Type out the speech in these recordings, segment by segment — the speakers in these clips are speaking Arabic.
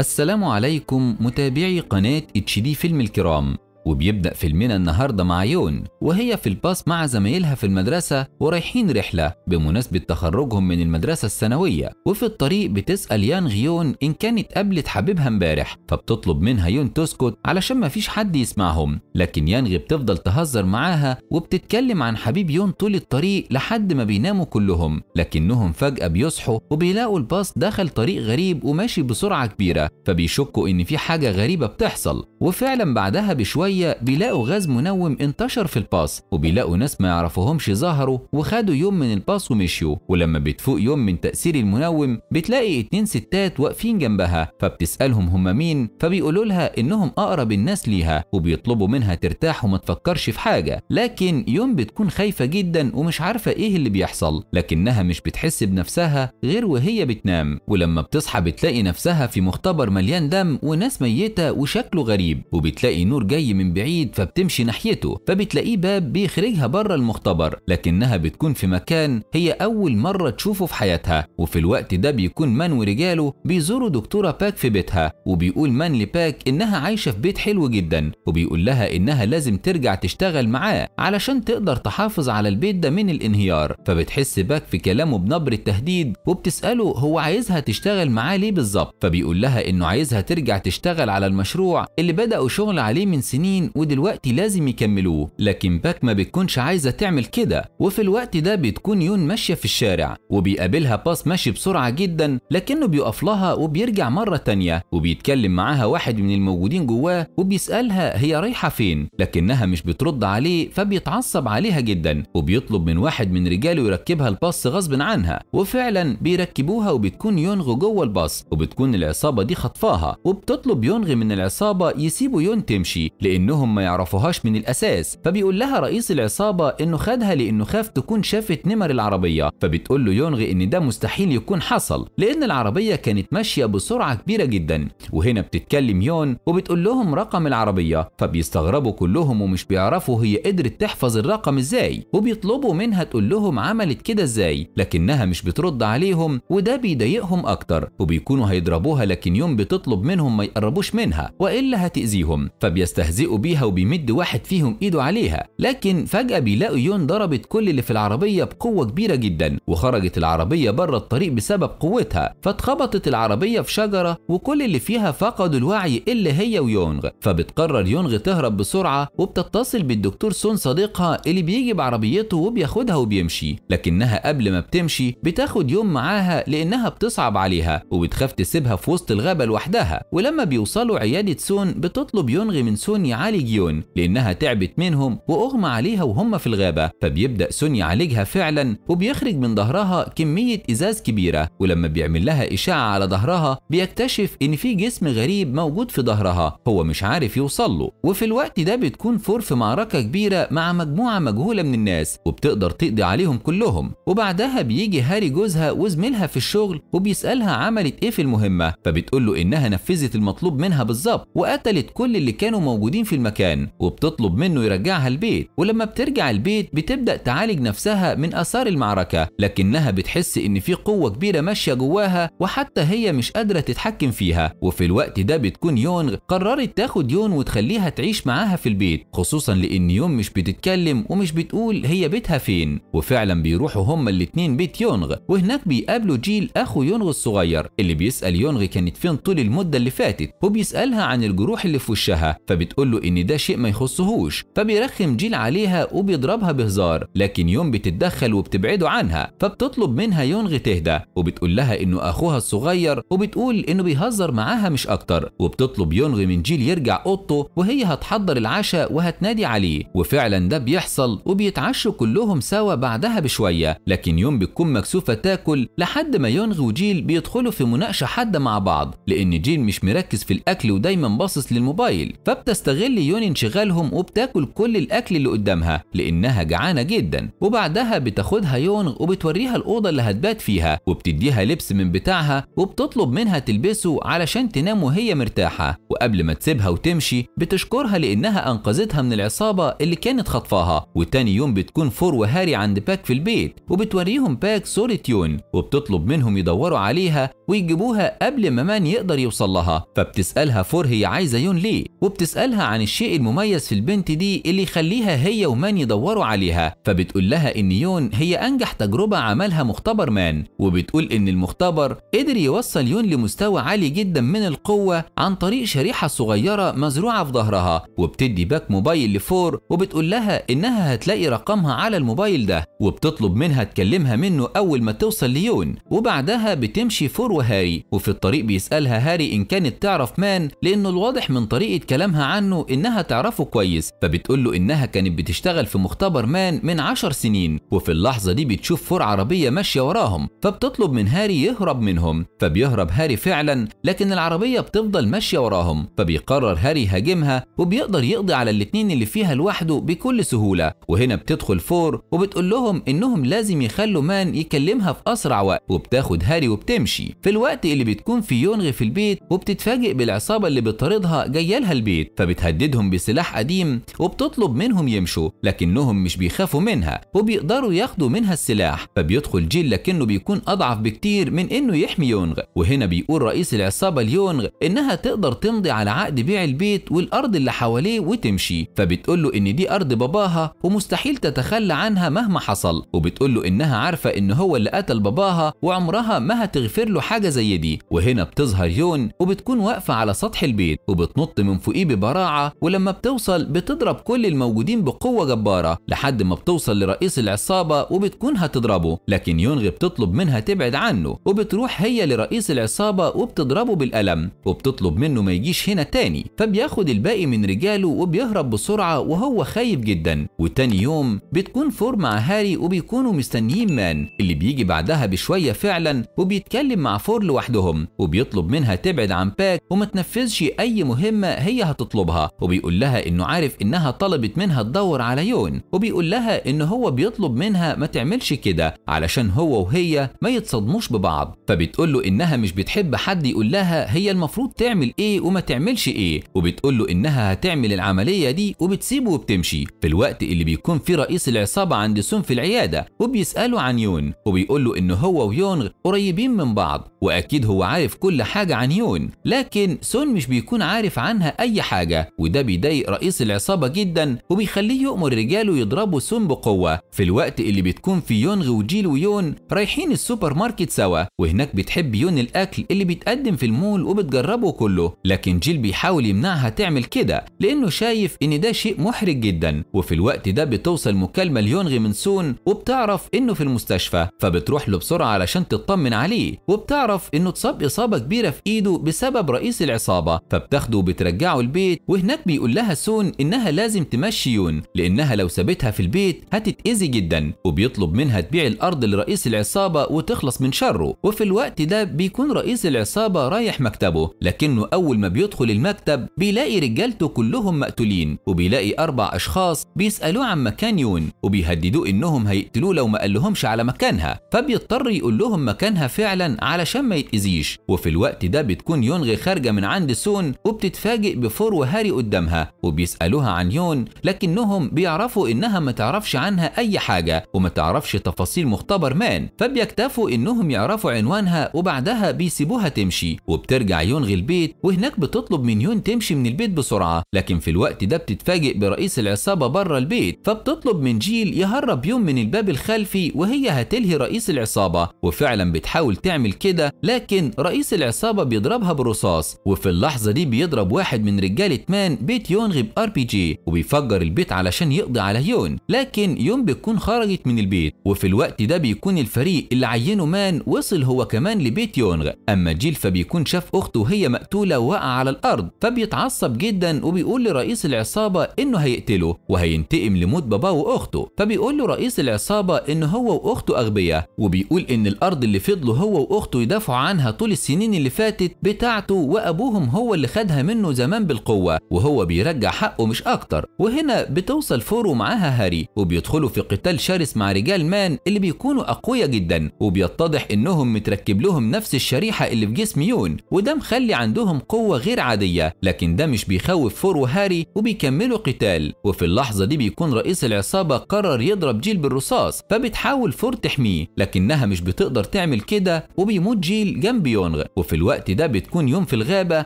السلام عليكم متابعي قناة اتش دي فيلم الكرام وبيبدأ فيلمنا النهاردة مع يون وهي في الباص مع زمايلها في المدرسة ورايحين رحلة بمناسبة تخرجهم من المدرسة الثانوية وفي الطريق بتسأل يانغ يون إن كانت قابلت حبيبها امبارح فبتطلب منها يون تسكت علشان مفيش حد يسمعهم لكن يانغ بتفضل تهزر معاها وبتتكلم عن حبيب يون طول الطريق لحد ما بيناموا كلهم لكنهم فجأة بيصحوا وبيلاقوا الباص دخل طريق غريب وماشي بسرعة كبيرة فبيشكوا إن في حاجة غريبة بتحصل وفعلا بعدها بشوية السعودية بيلاقوا غاز منوم انتشر في الباص وبيلاقوا ناس ما يعرفوهمش ظهروا وخدوا يوم من الباص ومشيوا ولما بتفوق يوم من تأثير المنوم بتلاقي اتنين ستات واقفين جنبها فبتسألهم هم مين فبيقولوا لها انهم اقرب الناس ليها وبيطلبوا منها ترتاح وما تفكرش في حاجة لكن يوم بتكون خايفة جدا ومش عارفة ايه اللي بيحصل لكنها مش بتحس بنفسها غير وهي بتنام ولما بتصحى بتلاقي نفسها في مختبر مليان دم وناس ميتة وشكله غريب وبتلاقي نور جاي من من بعيد فبتمشي ناحيته فبتلاقيه باب بيخرجها بره المختبر لكنها بتكون في مكان هي أول مرة تشوفه في حياتها وفي الوقت ده بيكون مان ورجاله بيزوروا دكتورة باك في بيتها وبيقول مان لباك إنها عايشة في بيت حلو جدا وبيقول لها إنها لازم ترجع تشتغل معاه علشان تقدر تحافظ على البيت ده من الانهيار فبتحس باك في كلامه بنبرة تهديد وبتسأله هو عايزها تشتغل معاه ليه بالظبط فبيقول لها إنه عايزها ترجع تشتغل على المشروع اللي بدأوا شغل عليه من سنين سنين ودلوقتي لازم يكملوه لكن باك ما بتكونش عايزه تعمل كده وفي الوقت ده بتكون يون ماشيه في الشارع وبيقابلها باص ماشي بسرعه جدا لكنه بيقف لها وبيرجع مره تانية وبيتكلم معاها واحد من الموجودين جواه وبيسالها هي رايحه فين لكنها مش بترد عليه فبيتعصب عليها جدا وبيطلب من واحد من رجاله يركبها الباص غصب عنها وفعلا بيركبوها وبتكون يونغ جوه الباص وبتكون العصابه دي خطفاها وبتطلب يونغ من العصابه يسيبوا يون تمشي لان انهم ما يعرفوهاش من الاساس فبيقول لها رئيس العصابه انه خدها لانه خاف تكون شافت نمر العربيه فبتقول له يونغ ان ده مستحيل يكون حصل لان العربيه كانت ماشيه بسرعه كبيره جدا وهنا بتتكلم يون وبتقول لهم رقم العربيه فبيستغربوا كلهم ومش بيعرفوا هي قدرت تحفظ الرقم ازاي وبيطلبوا منها تقول لهم عملت كده ازاي لكنها مش بترد عليهم وده بيضايقهم اكتر وبيكونوا هيضربوها لكن يون بتطلب منهم ما يقربوش منها والا هتاذيهم فبيستهزئوا بيسيئوا بيها وبيمد واحد فيهم ايده عليها لكن فجأة بيلاقوا يون ضربت كل اللي في العربية بقوة كبيرة جدا وخرجت العربية بره الطريق بسبب قوتها فاتخبطت العربية في شجرة وكل اللي فيها فقدوا الوعي إلا هي ويونغ فبتقرر يونغ تهرب بسرعة وبتتصل بالدكتور سون صديقها اللي بيجي بعربيته وبياخدها وبيمشي لكنها قبل ما بتمشي بتاخد يوم معاها لأنها بتصعب عليها وبتخاف تسيبها في وسط الغابة لوحدها ولما بيوصلوا عيادة سون بتطلب يونغ من سون علي جيون لأنها تعبت منهم وأغمى عليها وهم في الغابة فبيبدأ سون يعالجها فعلا وبيخرج من ظهرها كمية إزاز كبيرة ولما بيعمل لها إشاعة على ظهرها بيكتشف إن في جسم غريب موجود في ظهرها هو مش عارف يوصل له وفي الوقت ده بتكون فور في معركة كبيرة مع مجموعة مجهولة من الناس وبتقدر تقضي عليهم كلهم وبعدها بيجي هاري جوزها وزميلها في الشغل وبيسألها عملت إيه في المهمة فبتقول له إنها نفذت المطلوب منها بالظبط وقتلت كل اللي كانوا موجودين في المكان وبتطلب منه يرجعها البيت ولما بترجع البيت بتبدأ تعالج نفسها من آثار المعركة لكنها بتحس إن في قوة كبيرة ماشية جواها وحتى هي مش قادرة تتحكم فيها وفي الوقت ده بتكون يونغ قررت تاخد يون وتخليها تعيش معاها في البيت خصوصا لأن يون مش بتتكلم ومش بتقول هي بيتها فين وفعلا بيروحوا هما الاتنين بيت يونغ وهناك بيقابلوا جيل أخو يونغ الصغير اللي بيسأل يونغ كانت فين طول المدة اللي فاتت وبيسألها عن الجروح اللي في وشها فبتقول له ان ده شيء ما يخصهوش فبيرخم جيل عليها وبيضربها بهزار لكن يوم بتتدخل وبتبعده عنها فبتطلب منها يونغ تهدى وبتقول لها انه اخوها الصغير وبتقول انه بيهزر معاها مش اكتر وبتطلب يونغ من جيل يرجع اوضته وهي هتحضر العشاء وهتنادي عليه وفعلا ده بيحصل وبيتعشوا كلهم سوا بعدها بشويه لكن يوم بتكون مكسوفه تاكل لحد ما يونغ وجيل بيدخلوا في مناقشه حاده مع بعض لان جيل مش مركز في الاكل ودايما باصص للموبايل فبتستغل مليون انشغالهم وبتاكل كل الاكل اللي قدامها لانها جعانه جدا وبعدها بتاخدها يونغ وبتوريها الاوضه اللي هتبات فيها وبتديها لبس من بتاعها وبتطلب منها تلبسه علشان تنام وهي مرتاحه وقبل ما تسيبها وتمشي بتشكرها لانها انقذتها من العصابه اللي كانت خطفاها وتاني يوم بتكون فور وهاري عند باك في البيت وبتوريهم باك صوره يون وبتطلب منهم يدوروا عليها ويجيبوها قبل ما مان يقدر يوصل لها فبتسالها فور هي عايزه يون ليه وبتسالها عن عن الشيء المميز في البنت دي اللي يخليها هي ومان يدوروا عليها فبتقول لها ان يون هي انجح تجربه عملها مختبر مان وبتقول ان المختبر قدر يوصل يون لمستوى عالي جدا من القوه عن طريق شريحه صغيره مزروعه في ظهرها وبتدي باك موبايل لفور وبتقول لها انها هتلاقي رقمها على الموبايل ده وبتطلب منها تكلمها منه اول ما توصل ليون وبعدها بتمشي فور وهاري وفي الطريق بيسالها هاري ان كانت تعرف مان لانه الواضح من طريقه كلامها عنه إنها تعرفه كويس فبتقول له إنها كانت بتشتغل في مختبر مان من عشر سنين وفي اللحظة دي بتشوف فور عربية ماشية وراهم فبتطلب من هاري يهرب منهم فبيهرب هاري فعلا لكن العربية بتفضل ماشية وراهم فبيقرر هاري يهاجمها وبيقدر يقضي على الاتنين اللي فيها لوحده بكل سهولة وهنا بتدخل فور وبتقول لهم إنهم لازم يخلوا مان يكلمها في أسرع وقت وبتاخد هاري وبتمشي في الوقت اللي بتكون في يونغ في البيت وبتتفاجئ بالعصابة اللي بتطاردها جاية لها البيت فبتهاجمها بتهددهم بسلاح قديم وبتطلب منهم يمشوا لكنهم مش بيخافوا منها وبيقدروا ياخدوا منها السلاح فبيدخل جيل لكنه بيكون أضعف بكتير من إنه يحمي يونغ وهنا بيقول رئيس العصابة ليونغ إنها تقدر تمضي على عقد بيع البيت والأرض اللي حواليه وتمشي فبتقول له إن دي أرض باباها ومستحيل تتخلى عنها مهما حصل وبتقول له إنها عارفة إن هو اللي قتل باباها وعمرها ما هتغفر له حاجة زي دي وهنا بتظهر يون وبتكون واقفة على سطح البيت وبتنط من فوقيه ببراعة ولما بتوصل بتضرب كل الموجودين بقوة جبارة لحد ما بتوصل لرئيس العصابة وبتكون هتضربه لكن يونغ بتطلب منها تبعد عنه وبتروح هي لرئيس العصابة وبتضربه بالقلم وبتطلب منه ما يجيش هنا تاني فبياخد الباقي من رجاله وبيهرب بسرعة وهو خايف جدا وتاني يوم بتكون فور مع هاري وبيكونوا مستنيين مان اللي بيجي بعدها بشوية فعلا وبيتكلم مع فور لوحدهم وبيطلب منها تبعد عن باك وما تنفذش أي مهمة هي هتطلبها وبيقول لها انه عارف انها طلبت منها تدور على يون وبيقول لها ان هو بيطلب منها ما تعملش كده علشان هو وهي ما يتصدموش ببعض فبتقول له انها مش بتحب حد يقول لها هي المفروض تعمل ايه وما تعملش ايه وبتقول له انها هتعمل العمليه دي وبتسيبه وبتمشي في الوقت اللي بيكون فيه رئيس العصابه عند سون في العياده وبيساله عن يون وبيقول له ان هو ويونغ قريبين من بعض واكيد هو عارف كل حاجه عن يون لكن سون مش بيكون عارف عنها اي حاجه وده بيضايق رئيس العصابة جدا وبيخليه يأمر رجاله يضربوا سون بقوة في الوقت اللي بتكون فيه يونغ وجيل ويون رايحين السوبر ماركت سوا وهناك بتحب يون الأكل اللي بيتقدم في المول وبتجربه كله لكن جيل بيحاول يمنعها تعمل كده لأنه شايف إن ده شيء محرج جدا وفي الوقت ده بتوصل مكالمة ليونغ من سون وبتعرف إنه في المستشفى فبتروح له بسرعة علشان تطمن عليه وبتعرف إنه اتصاب إصابة كبيرة في إيده بسبب رئيس العصابة فبتاخده وبترجعه البيت وهناك هناك بيقول لها سون إنها لازم تمشي يون لأنها لو سابتها في البيت هتتأذي جدا وبيطلب منها تبيع الأرض لرئيس العصابة وتخلص من شره وفي الوقت ده بيكون رئيس العصابة رايح مكتبه لكنه أول ما بيدخل المكتب بيلاقي رجالته كلهم مقتولين وبيلاقي أربع أشخاص بيسألوه عن مكان يون وبيهددوه إنهم هيقتلوه لو ما قالهمش على مكانها فبيضطر يقول لهم مكانها فعلا علشان ما يتأذيش وفي الوقت ده بتكون يونغ خارجة من عند سون وبتتفاجئ بفور وهاري قدامها وبيسألوها عن يون لكنهم بيعرفوا إنها ما تعرفش عنها أي حاجة وما تعرفش تفاصيل مختبر مان فبيكتفوا إنهم يعرفوا عنوانها وبعدها بيسيبوها تمشي وبترجع يونغ البيت وهناك بتطلب من يون تمشي من البيت بسرعة لكن في الوقت ده بتتفاجئ برئيس العصابة بره البيت فبتطلب من جيل يهرب يون من الباب الخلفي وهي هتلهي رئيس العصابة وفعلا بتحاول تعمل كده لكن رئيس العصابة بيضربها برصاص وفي اللحظة دي بيضرب واحد من رجالة مان كان بيت يون غيب ار بي جي وبيفجر البيت علشان يقضي على يون لكن يون بتكون خرجت من البيت وفي الوقت ده بيكون الفريق اللي عينه مان وصل هو كمان لبيت يونغ اما جيل فبيكون شاف اخته وهي مقتوله وقع على الارض فبيتعصب جدا وبيقول لرئيس العصابه انه هيقتله وهينتقم لموت باباه واخته فبيقول له رئيس العصابه ان هو واخته اغبياء وبيقول ان الارض اللي فضلوا هو واخته يدافعوا عنها طول السنين اللي فاتت بتاعته وابوهم هو اللي خدها منه زمان بالقوه وهو بيرجع حقه مش اكتر وهنا بتوصل فورو معاها هاري وبيدخلوا في قتال شرس مع رجال مان اللي بيكونوا اقوياء جدا وبيتضح انهم متركب لهم نفس الشريحه اللي في جسم يون وده مخلي عندهم قوه غير عاديه لكن ده مش بيخوف فورو هاري وبيكملوا قتال وفي اللحظه دي بيكون رئيس العصابه قرر يضرب جيل بالرصاص فبتحاول فور تحميه لكنها مش بتقدر تعمل كده وبيموت جيل جنب يونغ وفي الوقت ده بتكون يوم في الغابه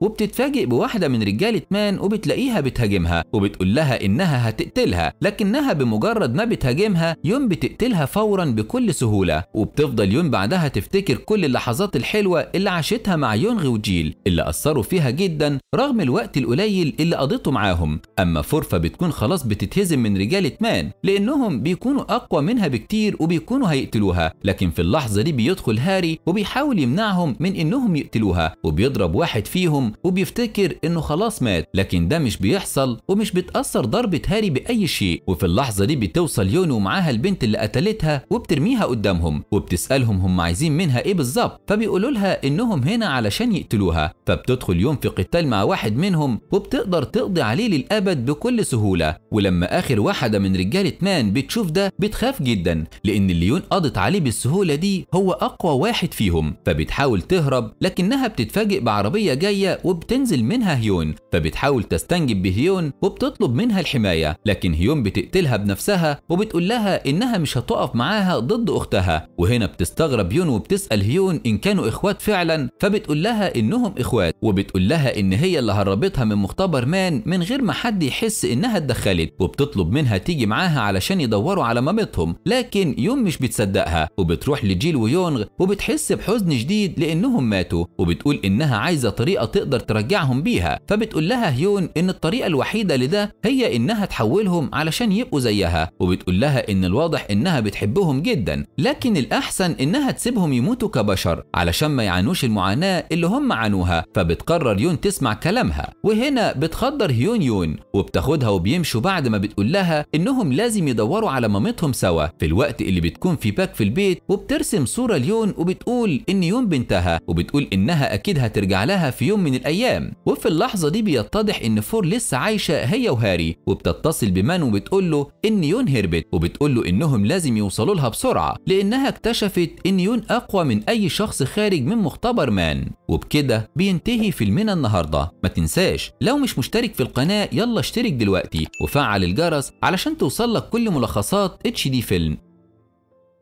وبتتفاجئ بواحده من رجاله مان وبتلاقيها بتهاجمها وبتقول لها إنها هتقتلها لكنها بمجرد ما بتهاجمها يون بتقتلها فورا بكل سهولة وبتفضل يون بعدها تفتكر كل اللحظات الحلوة اللي عاشتها مع يونغ وجيل اللي أثروا فيها جدا رغم الوقت القليل اللي قضيته معاهم أما فرفة بتكون خلاص بتتهزم من رجال اتمان لأنهم بيكونوا أقوى منها بكتير وبيكونوا هيقتلوها لكن في اللحظة دي بيدخل هاري وبيحاول يمنعهم من إنهم يقتلوها وبيضرب واحد فيهم وبيفتكر إنه خلاص مات لكن لكن ده مش بيحصل ومش بتأثر ضربة هاري بأي شيء وفي اللحظة دي بتوصل يونو ومعاها البنت اللي قتلتها وبترميها قدامهم وبتسألهم هم عايزين منها ايه بالظبط فبيقولوا لها انهم هنا علشان يقتلوها فبتدخل يوم في قتال مع واحد منهم وبتقدر تقضي عليه للأبد بكل سهولة ولما آخر واحدة من رجالة مان بتشوف ده بتخاف جدا لأن الليون قضت عليه بالسهولة دي هو أقوى واحد فيهم فبتحاول تهرب لكنها بتتفاجئ بعربية جاية وبتنزل منها هيون فبتحاول تستنجب بهيون وبتطلب منها الحماية لكن هيون بتقتلها بنفسها وبتقول لها إنها مش هتقف معاها ضد أختها وهنا بتستغرب يون وبتسأل هيون إن كانوا إخوات فعلا فبتقول لها إنهم إخوات وبتقول لها إن هي اللي هربتها من مختبر مان من غير ما حد يحس إنها اتدخلت وبتطلب منها تيجي معاها علشان يدوروا على مامتهم لكن يون مش بتصدقها وبتروح لجيل ويونغ وبتحس بحزن شديد لأنهم ماتوا وبتقول إنها عايزة طريقة تقدر ترجعهم بيها فبتقول لها هيون بتقول إن الطريقة الوحيدة لده هي إنها تحولهم علشان يبقوا زيها وبتقول لها إن الواضح إنها بتحبهم جدا لكن الأحسن إنها تسيبهم يموتوا كبشر علشان ما يعانوش المعاناة اللي هم عانوها فبتقرر يون تسمع كلامها وهنا بتخدر هيون يون وبتاخدها وبيمشوا بعد ما بتقول لها إنهم لازم يدوروا على مامتهم سوا في الوقت اللي بتكون في باك في البيت وبترسم صورة ليون وبتقول إن يون بنتها وبتقول إنها أكيد هترجع لها في يوم من الأيام وفي اللحظة دي بيتضح إن فور لسه عايشة هي وهاري وبتتصل بمان وبتقول له إن يون هربت وبتقول له إنهم لازم يوصلوا لها بسرعة لأنها اكتشفت إن يون أقوى من أي شخص خارج من مختبر مان وبكده بينتهي فيلمنا النهاردة ما تنساش لو مش مشترك في القناة يلا اشترك دلوقتي وفعل الجرس علشان توصلك كل ملخصات اتش دي فيلم